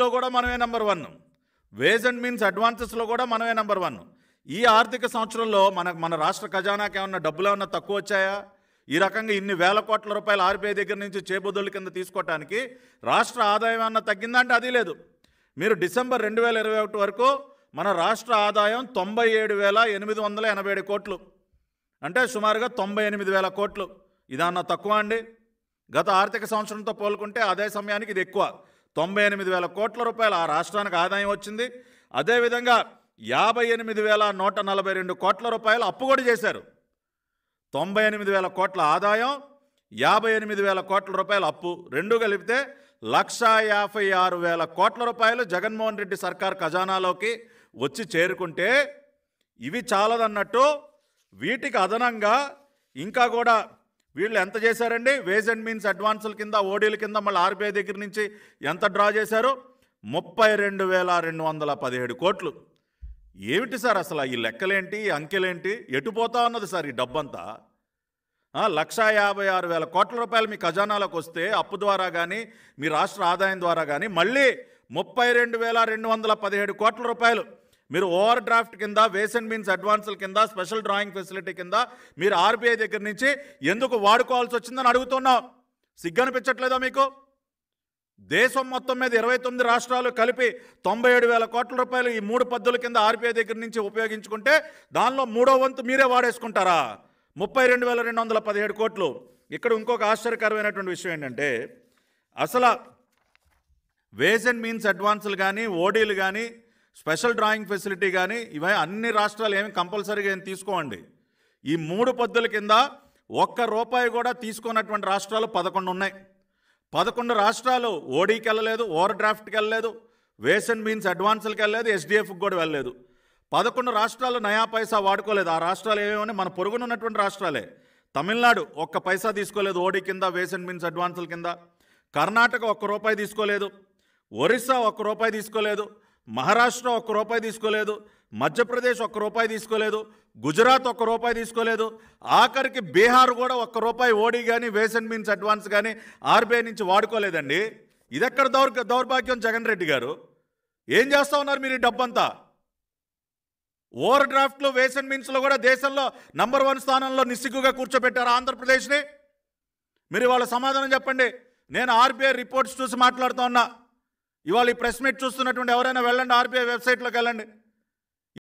లో కూడా మనమే number one ways and means అడ్వాన్సెస్లో కూడా మనమే నెంబర్ వన్ ఈ ఆర్థిక సంవత్సరంలో మన మన రాష్ట్ర ఖజానాకి ఏమన్నా డబ్బులు ఏమన్నా తక్కువ వచ్చాయా ఈ రకంగా ఇన్ని వేల కోట్ల రూపాయలు ఆర్బీఐ దగ్గర నుంచి చేబుద్దుల కింద తీసుకోవటానికి రాష్ట్ర ఆదాయం ఏమన్నా అంటే అది లేదు మీరు డిసెంబర్ రెండు వేల ఇరవై ఒకటి వరకు మన రాష్ట్ర ఆదాయం తొంభై ఏడు వేల ఎనిమిది వందల ఎనభై ఏడు కోట్లు అంటే సుమారుగా తొంభై ఎనిమిది వేల కోట్లు ఇదన్నా తక్కువ అండి గత ఆర్థిక సంవత్సరంతో పోల్కుంటే అదే సమయానికి ఇది ఎక్కువ తొంభై ఎనిమిది వేల కోట్ల రూపాయలు ఆ రాష్ట్రానికి ఆదాయం వచ్చింది అదేవిధంగా యాభై ఎనిమిది వేల నూట నలభై రెండు కోట్ల రూపాయలు అప్పు కూడా చేశారు తొంభై ఎనిమిది వేల కోట్ల ఆదాయం యాభై ఎనిమిది వేల కోట్ల రూపాయల అప్పు రెండు కలిపితే లక్ష యాభై ఆరు వేల కోట్ల రూపాయలు జగన్మోహన్ రెడ్డి సర్కార్ ఖజానాలోకి వచ్చి చేరుకుంటే ఇవి చాలదన్నట్టు వీటికి అదనంగా ఇంకా కూడా వీళ్ళు ఎంత చేశారండి వేజ్ అండ్ మీన్స్ అడ్వాన్సుల కింద ఓడీల కింద మళ్ళీ ఆర్బీఐ దగ్గర నుంచి ఎంత డ్రా చేశారు ముప్పై రెండు వేల రెండు వందల పదిహేడు కోట్లు ఏమిటి సార్ అసలు ఈ లెక్కలేంటి ఈ అంకెలేంటి ఎటుపోతా ఉన్నది సార్ ఈ డబ్బంతా లక్షా యాభై ఆరు వేల కోట్ల రూపాయలు మీ ఖజానాలకు వస్తే అప్పు ద్వారా కానీ మీ రాష్ట్ర ఆదాయం ద్వారా కానీ మళ్ళీ ముప్పై రెండు వేల రెండు వందల పదిహేడు కోట్ల రూపాయలు మీరు ఓవర్ డ్రాఫ్ట్ కింద వేస్ అండ్ మీన్స్ అడ్వాన్సుల కింద స్పెషల్ డ్రాయింగ్ ఫెసిలిటీ కింద మీరు ఆర్బీఐ దగ్గర నుంచి ఎందుకు వాడుకోవాల్సి వచ్చిందని అడుగుతున్నాం సిగ్గనిపించట్లేదా మీకు దేశం మొత్తం మీద ఇరవై తొమ్మిది రాష్ట్రాలు కలిపి తొంభై ఏడు వేల కోట్ల రూపాయలు ఈ మూడు పద్ధతుల కింద ఆర్బీఐ దగ్గర నుంచి ఉపయోగించుకుంటే దానిలో మూడో వంతు మీరే వాడేసుకుంటారా ముప్పై రెండు వేల రెండు వందల పదిహేడు కోట్లు ఇక్కడ ఇంకొక ఆశ్చర్యకరమైనటువంటి విషయం ఏంటంటే అసలు వేజ్ అండ్ మీన్స్ అడ్వాన్సులు కానీ ఓడీలు కానీ స్పెషల్ డ్రాయింగ్ ఫెసిలిటీ కానీ ఇవే అన్ని రాష్ట్రాలు ఏమి కంపల్సరీగా ఏమి తీసుకోండి ఈ మూడు పద్ధతుల కింద ఒక్క రూపాయి కూడా తీసుకున్నటువంటి రాష్ట్రాలు పదకొండు ఉన్నాయి పదకొండు రాష్ట్రాలు ఓడికి వెళ్ళలేదు ఓవర్ డ్రాఫ్ట్కి వెళ్ళలేదు వేస్ అండ్ మీన్స్ అడ్వాన్సులకి వెళ్ళలేదు ఎస్డిఎఫ్కి కూడా వెళ్ళలేదు పదకొండు రాష్ట్రాలు నయా పైసా వాడుకోలేదు ఆ రాష్ట్రాలు ఏమేమని మన పొరుగునున్నటువంటి రాష్ట్రాలే తమిళనాడు ఒక్క పైసా తీసుకోలేదు ఓడి కింద వేస్ అండ్ మీన్స్ అడ్వాన్సుల కింద కర్ణాటక ఒక్క రూపాయి తీసుకోలేదు ఒరిస్సా ఒక్క రూపాయి తీసుకోలేదు మహారాష్ట్ర ఒక్క రూపాయి తీసుకోలేదు మధ్యప్రదేశ్ ఒక్క రూపాయి తీసుకోలేదు గుజరాత్ ఒక్క రూపాయి తీసుకోలేదు ఆఖరికి బీహార్ కూడా ఒక్క రూపాయి ఓడి కానీ వేసన్ మీన్స్ అడ్వాన్స్ కానీ ఆర్బీఐ నుంచి వాడుకోలేదండి ఇదెక్కడ దౌర్ దౌర్భాగ్యం జగన్ రెడ్డి గారు ఏం చేస్తూ ఉన్నారు మీరు ఈ డబ్బంతా ఓవర్ డ్రాఫ్ట్లు వేసన్ మీన్స్లో కూడా దేశంలో నంబర్ వన్ స్థానంలో నిస్సిగ్గుగా కూర్చోబెట్టారు ఆంధ్రప్రదేశ్ని మీరు వాళ్ళ సమాధానం చెప్పండి నేను ఆర్బీఐ రిపోర్ట్స్ చూసి మాట్లాడుతూ ఉన్నా ఇవాళ ఈ ప్రెస్ మీట్ చూస్తున్నటువంటి ఎవరైనా వెళ్ళండి ఆర్బీఐ వెబ్సైట్లోకి వెళ్ళండి